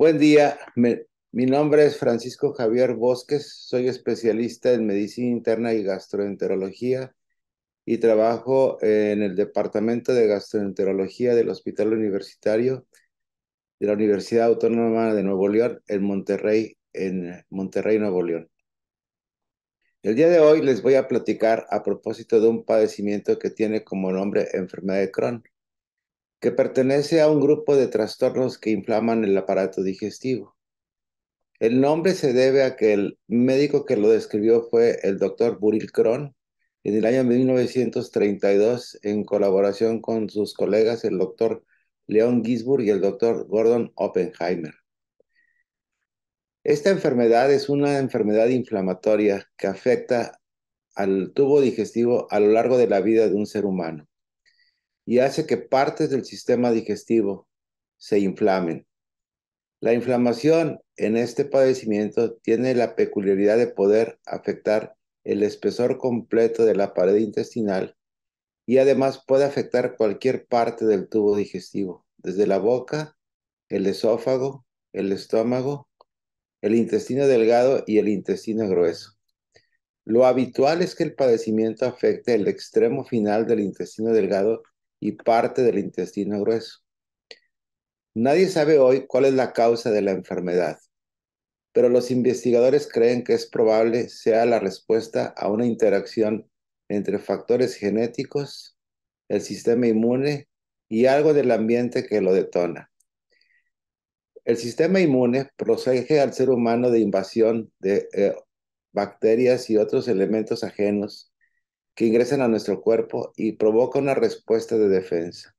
Buen día, mi nombre es Francisco Javier Bosques, soy especialista en medicina interna y gastroenterología y trabajo en el Departamento de Gastroenterología del Hospital Universitario de la Universidad Autónoma de Nuevo León en Monterrey, en Monterrey, Nuevo León. El día de hoy les voy a platicar a propósito de un padecimiento que tiene como nombre enfermedad de Crohn que pertenece a un grupo de trastornos que inflaman el aparato digestivo. El nombre se debe a que el médico que lo describió fue el doctor Buril Kron en el año 1932 en colaboración con sus colegas el doctor Leon Gisburg y el doctor Gordon Oppenheimer. Esta enfermedad es una enfermedad inflamatoria que afecta al tubo digestivo a lo largo de la vida de un ser humano y hace que partes del sistema digestivo se inflamen. La inflamación en este padecimiento tiene la peculiaridad de poder afectar el espesor completo de la pared intestinal y además puede afectar cualquier parte del tubo digestivo, desde la boca, el esófago, el estómago, el intestino delgado y el intestino grueso. Lo habitual es que el padecimiento afecte el extremo final del intestino delgado y parte del intestino grueso. Nadie sabe hoy cuál es la causa de la enfermedad, pero los investigadores creen que es probable sea la respuesta a una interacción entre factores genéticos, el sistema inmune y algo del ambiente que lo detona. El sistema inmune protege al ser humano de invasión de eh, bacterias y otros elementos ajenos que ingresan a nuestro cuerpo y provoca una respuesta de defensa.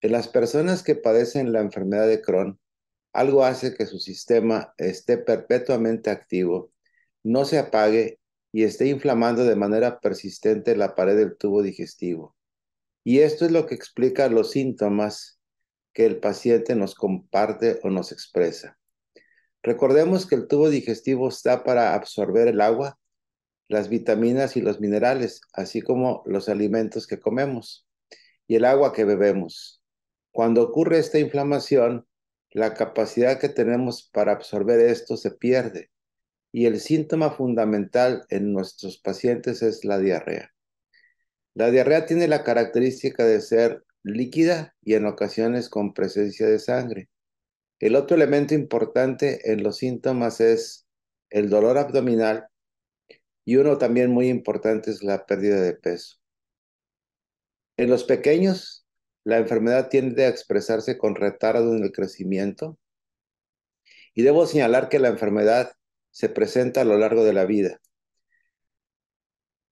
En las personas que padecen la enfermedad de Crohn, algo hace que su sistema esté perpetuamente activo, no se apague y esté inflamando de manera persistente la pared del tubo digestivo. Y esto es lo que explica los síntomas que el paciente nos comparte o nos expresa. Recordemos que el tubo digestivo está para absorber el agua las vitaminas y los minerales, así como los alimentos que comemos y el agua que bebemos. Cuando ocurre esta inflamación, la capacidad que tenemos para absorber esto se pierde y el síntoma fundamental en nuestros pacientes es la diarrea. La diarrea tiene la característica de ser líquida y en ocasiones con presencia de sangre. El otro elemento importante en los síntomas es el dolor abdominal y uno también muy importante es la pérdida de peso. En los pequeños, la enfermedad tiende a expresarse con retardo en el crecimiento. Y debo señalar que la enfermedad se presenta a lo largo de la vida.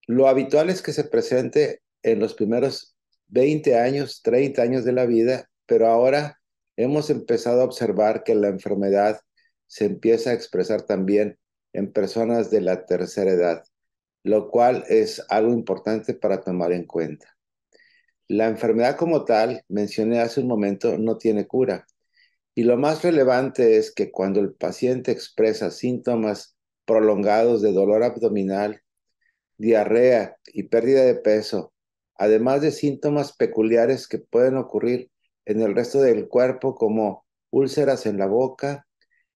Lo habitual es que se presente en los primeros 20 años, 30 años de la vida, pero ahora hemos empezado a observar que la enfermedad se empieza a expresar también en personas de la tercera edad, lo cual es algo importante para tomar en cuenta. La enfermedad como tal, mencioné hace un momento, no tiene cura. Y lo más relevante es que cuando el paciente expresa síntomas prolongados de dolor abdominal, diarrea y pérdida de peso, además de síntomas peculiares que pueden ocurrir en el resto del cuerpo como úlceras en la boca,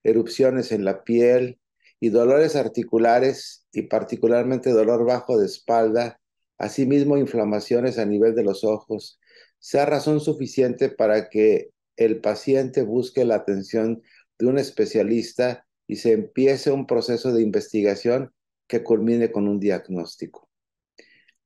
erupciones en la piel, y dolores articulares y particularmente dolor bajo de espalda, asimismo inflamaciones a nivel de los ojos, sea razón suficiente para que el paciente busque la atención de un especialista y se empiece un proceso de investigación que culmine con un diagnóstico.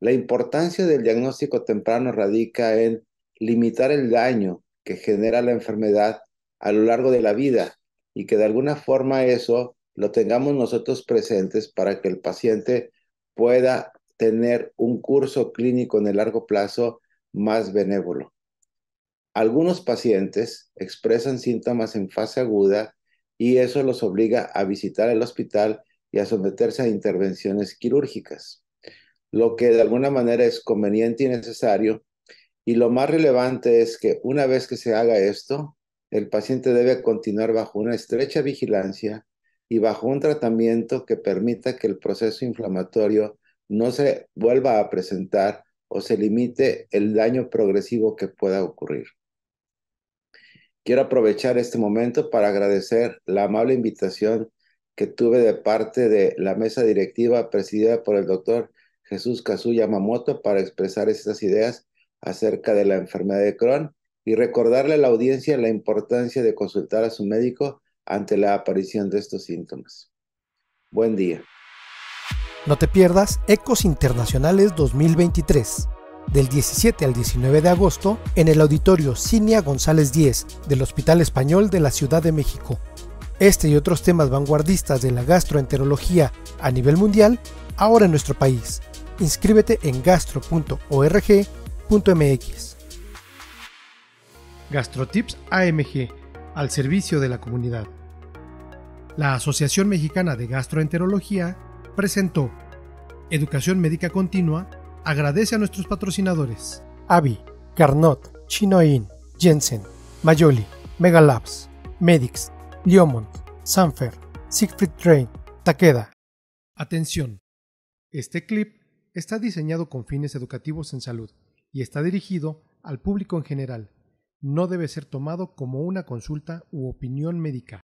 La importancia del diagnóstico temprano radica en limitar el daño que genera la enfermedad a lo largo de la vida y que de alguna forma eso lo tengamos nosotros presentes para que el paciente pueda tener un curso clínico en el largo plazo más benévolo. Algunos pacientes expresan síntomas en fase aguda y eso los obliga a visitar el hospital y a someterse a intervenciones quirúrgicas, lo que de alguna manera es conveniente y necesario. Y lo más relevante es que una vez que se haga esto, el paciente debe continuar bajo una estrecha vigilancia y bajo un tratamiento que permita que el proceso inflamatorio no se vuelva a presentar o se limite el daño progresivo que pueda ocurrir. Quiero aprovechar este momento para agradecer la amable invitación que tuve de parte de la mesa directiva presidida por el doctor Jesús Kazu Yamamoto para expresar estas ideas acerca de la enfermedad de Crohn y recordarle a la audiencia la importancia de consultar a su médico ante la aparición de estos síntomas. Buen día. No te pierdas Ecos Internacionales 2023, del 17 al 19 de agosto, en el auditorio Cinia González 10 del Hospital Español de la Ciudad de México. Este y otros temas vanguardistas de la gastroenterología a nivel mundial, ahora en nuestro país. Inscríbete en gastro.org.mx. GastroTips AMG al servicio de la comunidad. La Asociación Mexicana de Gastroenterología presentó Educación Médica Continua agradece a nuestros patrocinadores. Avi, Carnot, Chinoin, Jensen, Mayoli, Megalabs, Medix, Liomont, Sanfer, Siegfried Train, Takeda. Atención. Este clip está diseñado con fines educativos en salud y está dirigido al público en general no debe ser tomado como una consulta u opinión médica